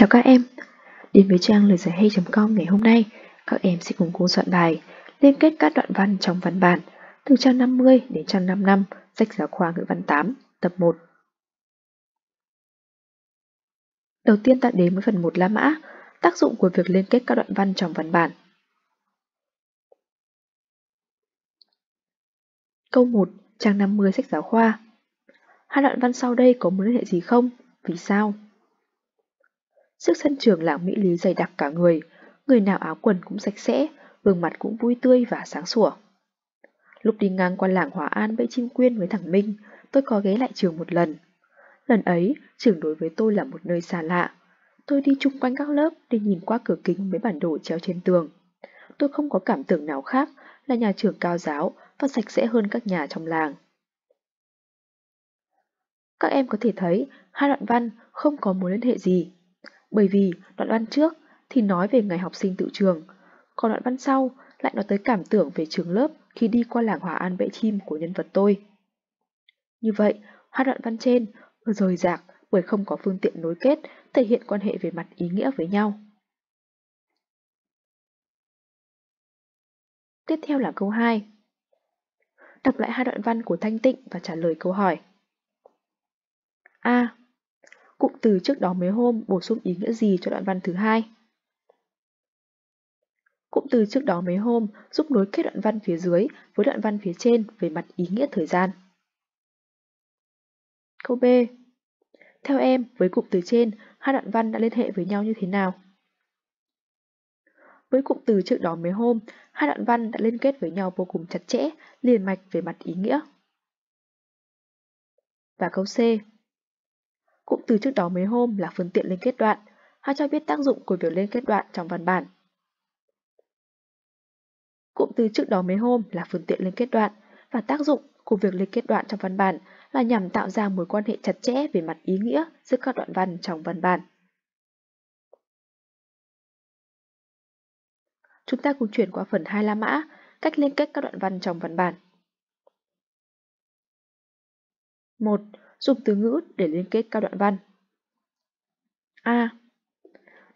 Chào các em, đến với trang lời giải hay.com ngày hôm nay, các em sẽ cùng cô soạn bài, liên kết các đoạn văn trong văn bản từ trang 50 đến trang 55, sách giáo khoa ngữ văn 8, tập 1. Đầu tiên ta đến với phần 1 La Mã, tác dụng của việc liên kết các đoạn văn trong văn bản. Câu 1, trang 50 sách giáo khoa. Hai đoạn văn sau đây có mối liên hệ gì không? Vì sao? Sức sân trường lão Mỹ Lý dày đặc cả người, người nào áo quần cũng sạch sẽ, gương mặt cũng vui tươi và sáng sủa. Lúc đi ngang qua làng Hòa An bẫy chim quyên với thằng Minh, tôi có ghé lại trường một lần. Lần ấy, trường đối với tôi là một nơi xa lạ. Tôi đi chung quanh các lớp để nhìn qua cửa kính với bản đồ treo trên tường. Tôi không có cảm tưởng nào khác là nhà trường cao giáo và sạch sẽ hơn các nhà trong làng. Các em có thể thấy, hai đoạn văn không có mối liên hệ gì. Bởi vì đoạn văn trước thì nói về ngày học sinh tự trường, còn đoạn văn sau lại nói tới cảm tưởng về trường lớp khi đi qua làng Hòa An bẫy chim của nhân vật tôi. Như vậy, hai đoạn văn trên rời rạc bởi không có phương tiện nối kết thể hiện quan hệ về mặt ý nghĩa với nhau. Tiếp theo là câu 2. Đọc lại hai đoạn văn của Thanh Tịnh và trả lời câu hỏi. A cụm từ trước đó mấy hôm bổ sung ý nghĩa gì cho đoạn văn thứ hai. Cụm từ trước đó mấy hôm giúp nối kết đoạn văn phía dưới với đoạn văn phía trên về mặt ý nghĩa thời gian. Câu B. Theo em, với cụm từ trên, hai đoạn văn đã liên hệ với nhau như thế nào? Với cụm từ trước đó mấy hôm, hai đoạn văn đã liên kết với nhau vô cùng chặt chẽ, liền mạch về mặt ý nghĩa. Và câu C. Cụm từ trước đó mấy hôm là phương tiện liên kết đoạn, họ cho biết tác dụng của việc liên kết đoạn trong văn bản. Cụm từ trước đó mấy hôm là phương tiện liên kết đoạn và tác dụng của việc liên kết đoạn trong văn bản là nhằm tạo ra mối quan hệ chặt chẽ về mặt ý nghĩa giữa các đoạn văn trong văn bản. Chúng ta cùng chuyển qua phần 2 la mã, cách liên kết các đoạn văn trong văn bản. 1 dùng từ ngữ để liên kết các đoạn văn. A.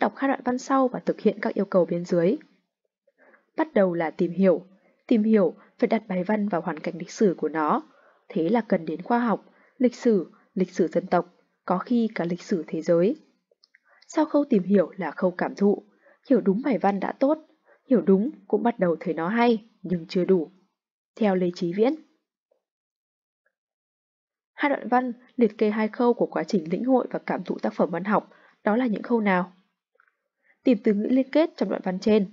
Đọc các đoạn văn sau và thực hiện các yêu cầu bên dưới. Bắt đầu là tìm hiểu. Tìm hiểu phải đặt bài văn vào hoàn cảnh lịch sử của nó. Thế là cần đến khoa học, lịch sử, lịch sử dân tộc, có khi cả lịch sử thế giới. Sau khâu tìm hiểu là khâu cảm thụ. Hiểu đúng bài văn đã tốt, hiểu đúng cũng bắt đầu thấy nó hay, nhưng chưa đủ. Theo Lê Chí Viễn Hai đoạn văn liệt kê hai khâu của quá trình lĩnh hội và cảm thụ tác phẩm văn học, đó là những khâu nào? Tìm từ ngữ liên kết trong đoạn văn trên.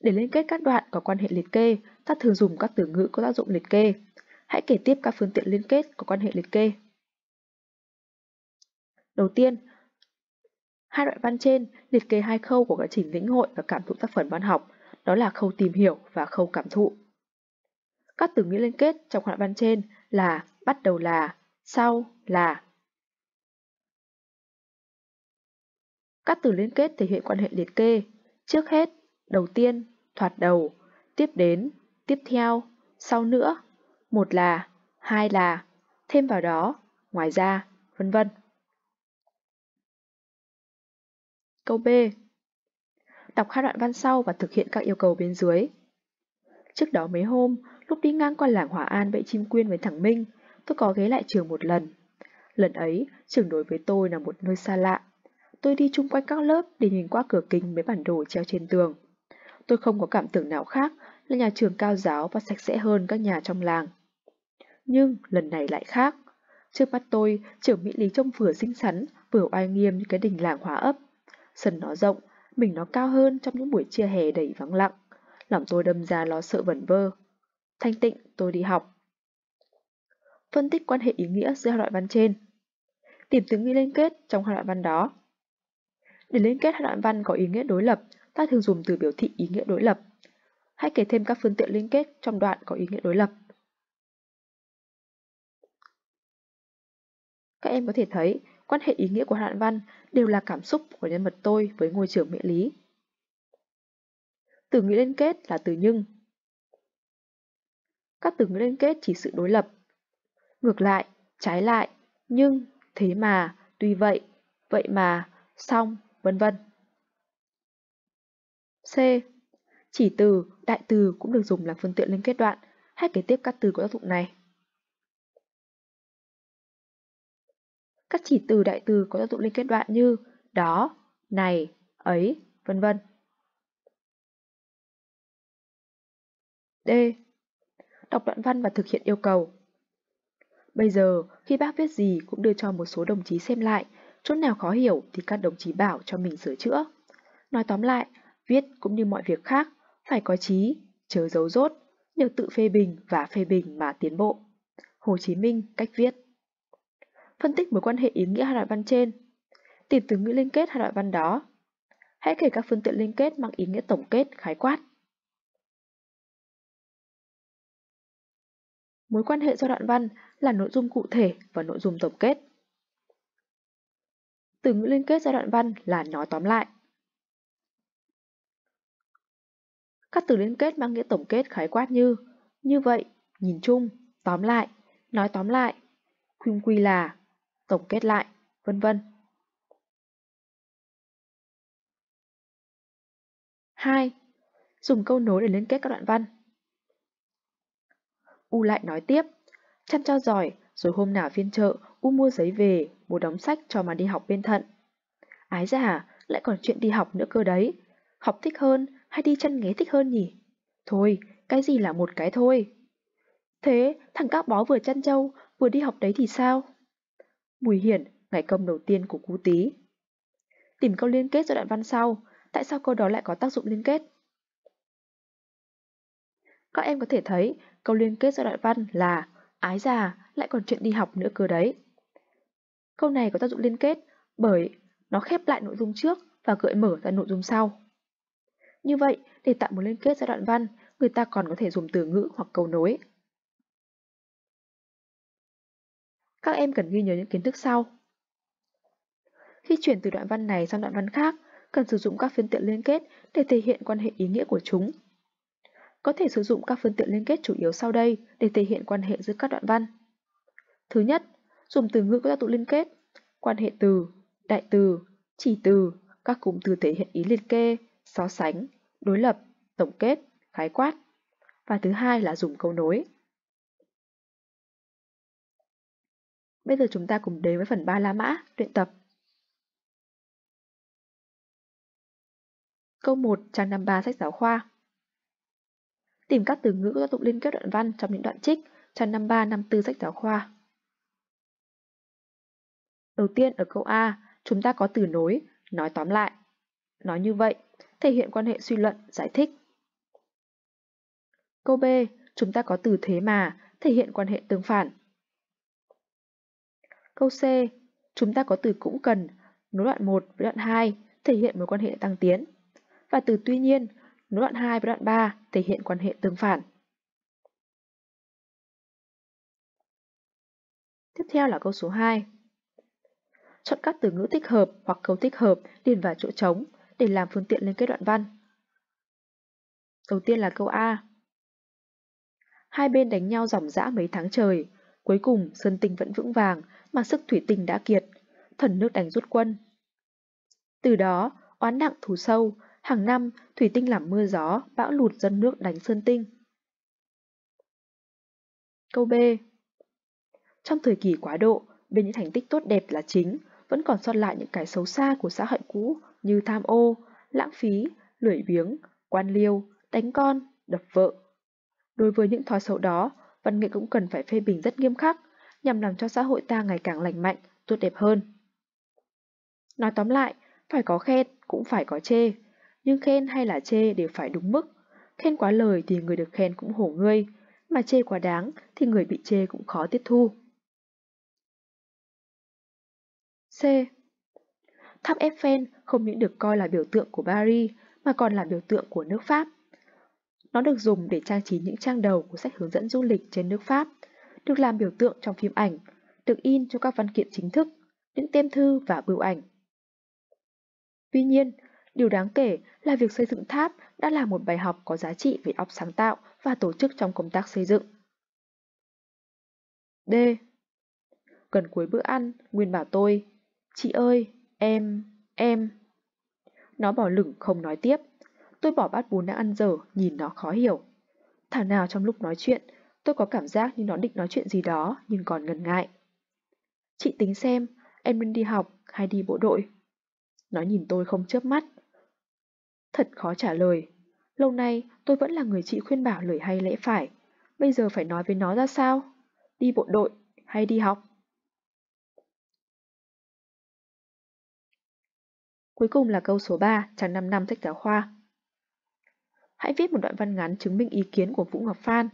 Để liên kết các đoạn có quan hệ liệt kê, ta thường dùng các từ ngữ có tác dụng liệt kê. Hãy kể tiếp các phương tiện liên kết có quan hệ liệt kê. Đầu tiên, hai đoạn văn trên liệt kê hai khâu của quá trình lĩnh hội và cảm thụ tác phẩm văn học, đó là khâu tìm hiểu và khâu cảm thụ. Các từ ngữ liên kết trong đoạn văn trên là bắt đầu là, sau là. Các từ liên kết thể hiện quan hệ liệt kê, trước hết, đầu tiên, thoạt đầu, tiếp đến, tiếp theo, sau nữa, một là, hai là, thêm vào đó, ngoài ra, vân vân. Câu B. Đọc hai đoạn văn sau và thực hiện các yêu cầu bên dưới. Trước đó mấy hôm, lúc đi ngang qua làng Hòa An bẫy chim quyên với thằng Minh, tôi có ghé lại trường một lần. Lần ấy, trường đối với tôi là một nơi xa lạ. Tôi đi chung quanh các lớp để nhìn qua cửa kính mấy bản đồ treo trên tường. Tôi không có cảm tưởng nào khác là nhà trường cao giáo và sạch sẽ hơn các nhà trong làng. Nhưng lần này lại khác. Trước mắt tôi, trường Mỹ Lý trông vừa xinh xắn, vừa oai nghiêm như cái đình làng hóa ấp. Sân nó rộng, mình nó cao hơn trong những buổi chia hè đầy vắng lặng. Lòng tôi đâm ra lo sợ vẩn vơ. Thanh tịnh, tôi đi học phân tích quan hệ ý nghĩa giữa hai loại văn trên. Tìm từ ngữ liên kết trong hai loại văn đó. Để liên kết hai đoạn văn có ý nghĩa đối lập, ta thường dùng từ biểu thị ý nghĩa đối lập. Hãy kể thêm các phương tiện liên kết trong đoạn có ý nghĩa đối lập. Các em có thể thấy, quan hệ ý nghĩa của đoạn văn đều là cảm xúc của nhân vật tôi với ngôi trường miễn lý. Từ ngữ liên kết là từ nhưng. Các từ ngữ liên kết chỉ sự đối lập, Ngược lại, trái lại, nhưng, thế mà, tuy vậy, vậy mà, xong, vân vân. C. Chỉ từ, đại từ cũng được dùng làm phương tiện liên kết đoạn, hãy kế tiếp các từ có tác dụng này. Các chỉ từ đại từ có tác dụng liên kết đoạn như đó, này, ấy, vân vân. D. Đọc đoạn văn và thực hiện yêu cầu. Bây giờ, khi bác viết gì cũng đưa cho một số đồng chí xem lại, chỗ nào khó hiểu thì các đồng chí bảo cho mình sửa chữa. Nói tóm lại, viết cũng như mọi việc khác, phải có trí, chớ giấu rốt, nhờ tự phê bình và phê bình mà tiến bộ. Hồ Chí Minh cách viết Phân tích mối quan hệ ý nghĩa hai loại văn trên Tìm từ ngữ liên kết hai loại văn đó Hãy kể các phương tiện liên kết mang ý nghĩa tổng kết, khái quát Mối quan hệ do đoạn văn là nội dung cụ thể và nội dung tổng kết. Từ ngữ liên kết giai đoạn văn là nói tóm lại. Các từ liên kết mang nghĩa tổng kết khái quát như như vậy, nhìn chung, tóm lại, nói tóm lại, khuyên quy là, tổng kết lại, vân vân. 2. Dùng câu nối để liên kết các đoạn văn. U lại nói tiếp chăm cho giỏi, rồi hôm nào phiên chợ, U mua giấy về, mua đóng sách cho mà đi học bên thận. Ái giả, lại còn chuyện đi học nữa cơ đấy. Học thích hơn hay đi chân ghế thích hơn nhỉ? Thôi, cái gì là một cái thôi. Thế, thằng các bó vừa chăn trâu, vừa đi học đấy thì sao? bùi hiển, ngày công đầu tiên của cú tý Tìm câu liên kết cho đoạn văn sau, tại sao câu đó lại có tác dụng liên kết? Các em có thể thấy câu liên kết do đoạn văn là Ái già, lại còn chuyện đi học nữa cơ đấy. Câu này có tác dụng liên kết bởi nó khép lại nội dung trước và gợi mở ra nội dung sau. Như vậy, để tạo một liên kết giai đoạn văn, người ta còn có thể dùng từ ngữ hoặc câu nối. Các em cần ghi nhớ những kiến thức sau. Khi chuyển từ đoạn văn này sang đoạn văn khác, cần sử dụng các phương tiện liên kết để thể hiện quan hệ ý nghĩa của chúng có thể sử dụng các phương tiện liên kết chủ yếu sau đây để thể hiện quan hệ giữa các đoạn văn. Thứ nhất, dùng từ ngữ có tác dụng liên kết, quan hệ từ, đại từ, chỉ từ, các cụm từ thể hiện ý liệt kê, so sánh, đối lập, tổng kết, khái quát. Và thứ hai là dùng câu nối. Bây giờ chúng ta cùng đến với phần 3 La Mã, luyện tập. Câu 1, trang 53 sách giáo khoa tìm các từ ngữ có tác dụng liên kết đoạn văn trong những đoạn trích trang 53, 54 sách giáo khoa. Đầu tiên ở câu A, chúng ta có từ nối, nói tóm lại. Nói như vậy, thể hiện quan hệ suy luận, giải thích. Câu B, chúng ta có từ thế mà, thể hiện quan hệ tương phản. Câu C, chúng ta có từ cũng cần, nối đoạn 1 với đoạn 2, thể hiện mối quan hệ tăng tiến. Và từ tuy nhiên, Nối đoạn 2 với đoạn 3 thể hiện quan hệ tương phản. Tiếp theo là câu số 2. Chọn các từ ngữ tích hợp hoặc câu tích hợp điền vào chỗ trống để làm phương tiện liên kết đoạn văn. Đầu tiên là câu A. Hai bên đánh nhau dòng rã mấy tháng trời, cuối cùng sơn tinh vẫn vững vàng mà sức thủy tinh đã kiệt, thần nước đánh rút quân. Từ đó, oán nặng thù sâu, Hàng năm, thủy tinh làm mưa gió, bão lụt dân nước đánh sơn tinh. Câu B. Trong thời kỳ quá độ, bên những thành tích tốt đẹp là chính, vẫn còn sót lại những cái xấu xa của xã hội cũ như tham ô, lãng phí, lười biếng, quan liêu, đánh con, đập vợ. Đối với những thói xấu đó, văn nghệ cũng cần phải phê bình rất nghiêm khắc, nhằm làm cho xã hội ta ngày càng lành mạnh, tốt đẹp hơn. Nói tóm lại, phải có khen, cũng phải có chê, nhưng khen hay là chê đều phải đúng mức. Khen quá lời thì người được khen cũng hổ ngươi, mà chê quá đáng thì người bị chê cũng khó tiếp thu. C. Tháp Eiffel không những được coi là biểu tượng của Paris mà còn là biểu tượng của nước Pháp. Nó được dùng để trang trí những trang đầu của sách hướng dẫn du lịch trên nước Pháp, được làm biểu tượng trong phim ảnh, được in cho các văn kiện chính thức, những tem thư và bưu ảnh. Tuy nhiên, Điều đáng kể là việc xây dựng tháp đã là một bài học có giá trị về óc sáng tạo và tổ chức trong công tác xây dựng. D. Gần cuối bữa ăn, Nguyên bảo tôi, chị ơi, em, em. Nó bỏ lửng không nói tiếp. Tôi bỏ bát bún đang ăn dở, nhìn nó khó hiểu. Thảo nào trong lúc nói chuyện, tôi có cảm giác như nó định nói chuyện gì đó nhưng còn ngần ngại. Chị tính xem, em nên đi học hay đi bộ đội? Nó nhìn tôi không chớp mắt, Thật khó trả lời. Lâu nay tôi vẫn là người chị khuyên bảo lời hay lẽ phải. Bây giờ phải nói với nó ra sao? Đi bộ đội hay đi học? Cuối cùng là câu số 3, trang 5 năm sách giáo khoa. Hãy viết một đoạn văn ngắn chứng minh ý kiến của Vũ Ngọc Phan.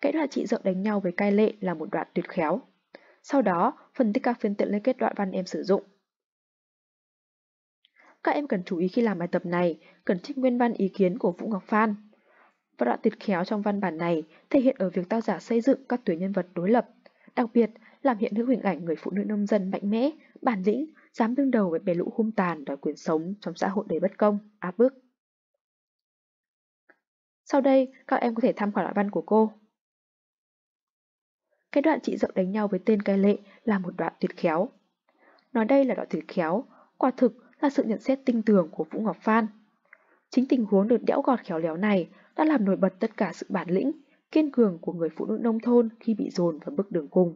Cái đoạn chị dợ đánh nhau với cai lệ là một đoạn tuyệt khéo. Sau đó, phân tích các phiên tiện lên kết đoạn văn em sử dụng. Các em cần chú ý khi làm bài tập này, cần trích nguyên văn ý kiến của Vũ Ngọc Phan. Và đoạn tuyệt khéo trong văn bản này thể hiện ở việc tác giả xây dựng các tuyến nhân vật đối lập, đặc biệt làm hiện hữu hình ảnh người phụ nữ nông dân mạnh mẽ, bản lĩnh, dám đương đầu với bè lũ hung tàn đòi quyền sống trong xã hội đầy bất công, áp bức. Sau đây, các em có thể tham khảo đoạn văn của cô. Cái đoạn chị dậu đánh nhau với tên cai lệ là một đoạn tuyệt khéo. Nói đây là đoạn tuyệt khéo, quả thực là sự nhận xét tinh tường của Vũ Ngọc Phan. Chính tình huống được đẽo gọt khéo léo này đã làm nổi bật tất cả sự bản lĩnh, kiên cường của người phụ nữ nông thôn khi bị dồn vào bước đường cùng.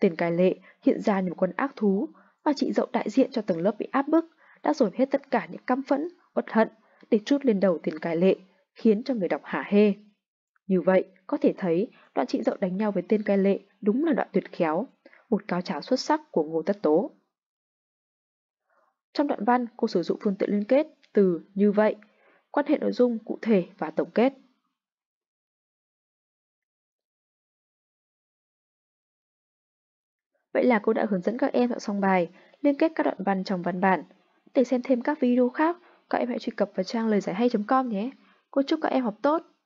Tên cai lệ hiện ra như một con ác thú mà chị dậu đại diện cho tầng lớp bị áp bức đã dồn hết tất cả những căm phẫn, uất hận để trút lên đầu tên cai lệ, khiến cho người đọc hả hê. Như vậy, có thể thấy đoạn chị dậu đánh nhau với tên cai lệ đúng là đoạn tuyệt khéo, một cao trào xuất sắc của Ngô Tất Tố. Trong đoạn văn, cô sử dụng phương tiện liên kết từ như vậy, quan hệ nội dung cụ thể và tổng kết. Vậy là cô đã hướng dẫn các em soạn xong bài, liên kết các đoạn văn trong văn bản. Để xem thêm các video khác, các em hãy truy cập vào trang lời giải hay.com nhé. Cô chúc các em học tốt!